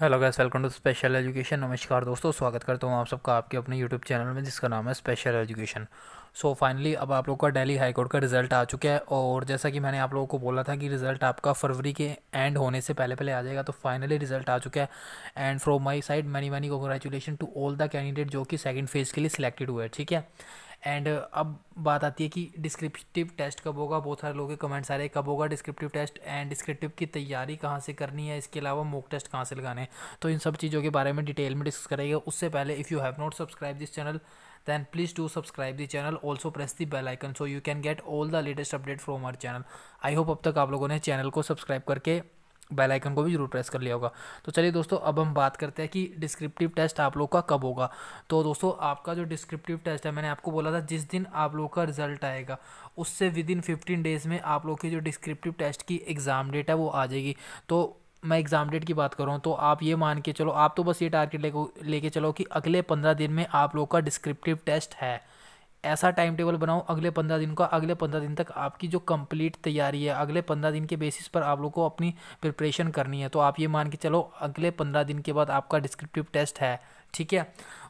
hello guys welcome to special education नमस्कार दोस्तों स्वागत करता हूँ आप सबका आपके अपने यूट्यूब चैनल में जिसका नाम है स्पेशल एजुकेशन सो फाइनली अब आप लोग का दिल्ली हाई कोर्ट का रिज़ल्ट आ चुका है और जैसा कि मैंने आप लोगों को बोला था कि रिज़ल्ट आपका फरवरी के एंड होने से पहले पहले आ जाएगा तो फाइनली रिज़ल्ट आ चुका है and from my side many many congratulation to all the candidate जो कि सेकेंड फेज़ के लिए सिलेक्टेड हुए ठीक है एंड uh, अब बात आती है कि डिस्क्रिप्टिव टेस्ट कब होगा बहुत सारे लोगों के कमेंट्स आ रहे हैं कब होगा डिस्क्रिप्टिव टेस्ट एंड डिस्क्रिप्टिव की तैयारी कहाँ से करनी है इसके अलावा मोक टेस्ट कहाँ से लगाने हैं तो इन सब चीज़ों के बारे में डिटेल में डिस्कस करेंगे उससे पहले if you have not subscribe this channel then please do subscribe this channel also press the bell icon so you can get all the latest update from our channel I hope अब तक आप लोगों ने channel को subscribe करके bell icon को भी जरूर प्रेस कर लिया होगा तो चलिए दोस्तों अब हम बात करते हैं कि डिस्क्रिप्टिव टेस्ट आप लोग का कब होगा तो दोस्तों आपका जो डिस्क्रिप्टिव टेस्ट है मैंने आपको बोला था जिस दिन आप लोग का रिजल्ट आएगा उससे विद इन फिफ्टीन डेज़ में आप लोग की जो डिस्क्रिप्टिव टेस्ट की एग्ज़ाम डेट है वो आ जाएगी तो मैं एग्ज़ाम डेट की बात कर रहा हूँ तो आप ये मान के चलो आप तो बस ये टारगेट लेके लेके चलो कि अगले पंद्रह दिन में आप लोग का डिस्क्रिप्टिव टेस्ट है ऐसा टाइम टेबल बनाओ अगले पंद्रह दिन का अगले पंद्रह दिन तक आपकी जो कंप्लीट तैयारी है अगले पंद्रह दिन के बेसिस पर आप लोग को अपनी प्रिपरेशन करनी है तो आप ये मान के चलो अगले पंद्रह दिन के बाद आपका डिस्क्रिप्टिव टेस्ट है ठीक है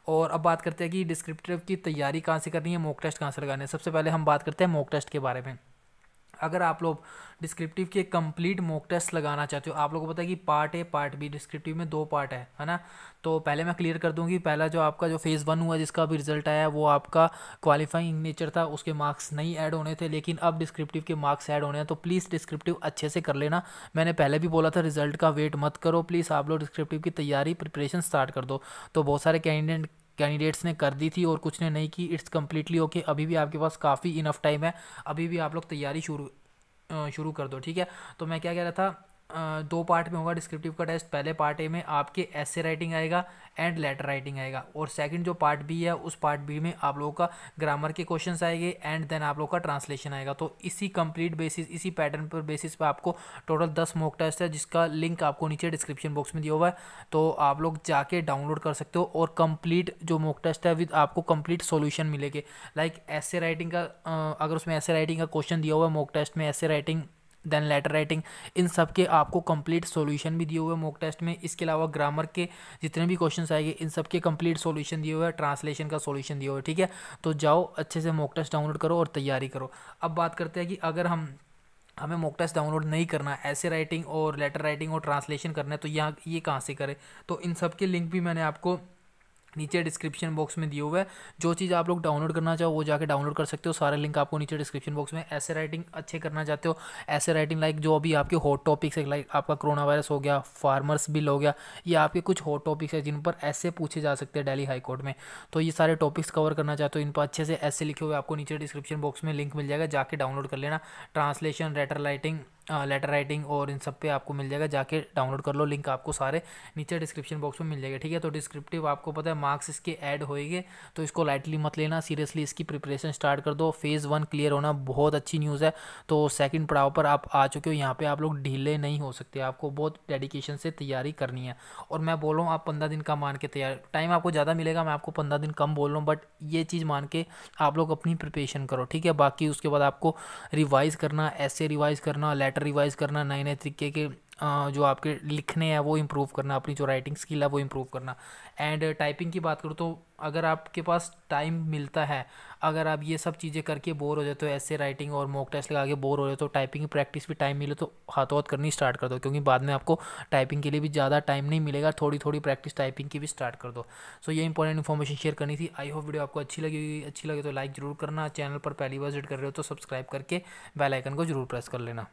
और अब बात करते हैं कि डिस्क्रिप्टिव की तैयारी कहाँ से करनी है मॉक टेस्ट कहाँ से लगाने है सबसे पहले हम बात करते हैं मॉक टेस्ट के बारे में अगर आप लोग डिस्क्रिप्टिव के कंप्लीट मॉक टेस्ट लगाना चाहते हो आप लोगों को पता है कि part A part B descriptive में दो पार्ट है है ना तो पहले मैं क्लियर कर दूंगी पहला जो आपका जो फेज़ वन हुआ जिसका अभी रिजल्ट आया वो आपका क्वालिफाइंग नेचर था उसके मार्क्स नहीं ऐड होने थे लेकिन अब डिस्क्रिप्टिव के मार्क्स ऐड होने हैं तो प्लीज़ डिस्क्रिप्टिव अच्छे से कर लेना मैंने पहले भी बोला था रिजल्ट का वेट मत करो प्लीज़ आप लोग डिस्क्रिप्टिव की तैयारी प्रिपरेशन स्टार्ट कर दो तो बहुत सारे कैंडिडेट कैंडिडेट्स ने कर दी थी और कुछ ने नहीं की इट्स कम्प्लीटली ओके अभी भी आपके पास काफ़ी इनफ टाइम है अभी भी आप लोग तैयारी शुरू शुरू कर दो ठीक है तो मैं क्या कह रहा था दो पार्ट में होगा डिस्क्रिप्टिव का टेस्ट पहले पार्ट ए में आपके ऐसे राइटिंग आएगा एंड लेटर राइटिंग आएगा और सेकंड जो पार्ट बी है उस पार्ट बी में आप लोगों का ग्रामर के क्वेश्चन आएंगे एंड देन आप लोग का ट्रांसलेशन आएगा तो इसी कंप्लीट बेसिस इसी पैटर्न पर बेसिस पर आपको टोटल दस मॉक टेस्ट है जिसका लिंक आपको नीचे डिस्क्रिप्शन बॉक्स में दिया हुआ है तो आप लोग जाके डाउनलोड कर सकते हो और कंप्लीट जो मॉक टेस्ट है विद आपको कंप्लीट सोल्यूशन मिलेगी लाइक ऐसे राइटिंग का अगर उसमें ऐसे राइटिंग का क्वेश्चन दिया हुआ है मॉक टेस्ट में essay writing then letter writing इन सब के आपको कंप्लीट सॉल्यूशन भी दिए हुए मॉक टेस्ट में इसके अलावा ग्रामर के जितने भी क्वेश्चन आएंगे इन सब के कंप्लीट सॉल्यूशन दिए हुए हैं ट्रांसलेशन का सॉल्यूशन दिए हुए ठीक है तो जाओ अच्छे से मॉक टेस्ट डाउनलोड करो और तैयारी करो अब बात करते हैं कि अगर हम हमें मॉक टेस्ट डाउनलोड नहीं करना ऐसे राइटिंग और लेटर राइटिंग और ट्रांसलेशन करना है तो यहाँ ये कहाँ से करें तो इन सब के लिंक भी मैंने आपको नीचे डिस्क्रिप्शन बॉक्स में दिए हुए हैं जो चीज़ आप लोग डाउनलोड करना चाहो वो जाके डाउनलोड कर सकते हो सारे लिंक आपको नीचे डिस्क्रिप्शन बॉक्स में ऐसे राइटिंग अच्छे करना चाहते हो ऐसे राइटिंग लाइक जो अभी आपके हॉट टॉपिक्स है लाइक आपका कोरोना वायरस हो गया फार्मर्स बिल हो गया ये आपके कुछ हॉट टॉपिक्स है जिन पर ऐसे पूछे जा सकते हैं डेली हाईकोर्ट में तो ये सारे टॉपिक्स कवर करना चाहते हो इन पर अच्छे से ऐसे लिखे हुए आपको नीचे डिस्क्रिप्शन बॉक्स में लिंक मिल जाएगा जाके डाउनलोड कर लेना ट्रांसलेशन रेटर राइटिंग लेटर राइटिंग और इन सब पे आपको मिल जाएगा जाके डाउनलोड कर लो लिंक आपको सारे नीचे डिस्क्रिप्शन बॉक्स में मिल जाएगा ठीक है तो डिस्क्रिप्टिव आपको पता है मार्क्स इसके ऐड होएंगे तो इसको लाइटली मत लेना सीरियसली इसकी प्रिपरेशन स्टार्ट कर दो फेज़ वन क्लियर होना बहुत अच्छी न्यूज़ है तो सेकेंड पड़ाव पर आप आ चुके हो यहाँ पर आप लोग ढीले नहीं हो सकते आपको बहुत डेडिकेशन से तैयारी करनी है और मैं बोल रहा हूँ आप पंद्रह दिन का मान के तैयार टाइम आपको ज़्यादा मिलेगा मैं आपको पंद्रह दिन कम बोल रहा हूँ बट ये चीज़ मान के आप लोग अपनी प्रिपरेशन करो ठीक है बाकी उसके बाद आपको रिवाइज़ करना ऐसे रिवाइज़ करना लेटर लेटर रिवाइज़ करना नए नए तरीके के जो आपके लिखने हैं वो इम्प्रूव करना अपनी जो राइटिंग स्किल है वो इम्प्रूव करना एंड टाइपिंग की बात करूँ तो अगर आपके पास टाइम मिलता है अगर आप ये सब चीज़ें करके बोर हो जाए तो ऐसे राइटिंग और मॉक टेस्ट लगा के बोर हो जाए तो टाइपिंग की प्रैक्टिस भी टाइम मिले तो हाथों हाथ करनी स्टार्ट कर दो क्योंकि बाद में आपको टाइपिंग के लिए भी ज़्यादा टाइम नहीं मिलेगा थोड़ी थोड़ी प्रैक्टिस टाइपिंग की भी स्टार्ट कर दो सो ये इंपॉर्टेंट इन्फॉर्मेशन शेयर करनी थी आई होप वीडियो आपको अच्छी लगी अच्छी लगे तो लाइक जरूर करना चैनल पर पहली बार विजिट कर रहे हो तो सब्सक्राइब करके बेलाइकन को जरूर प्रेस कर लेना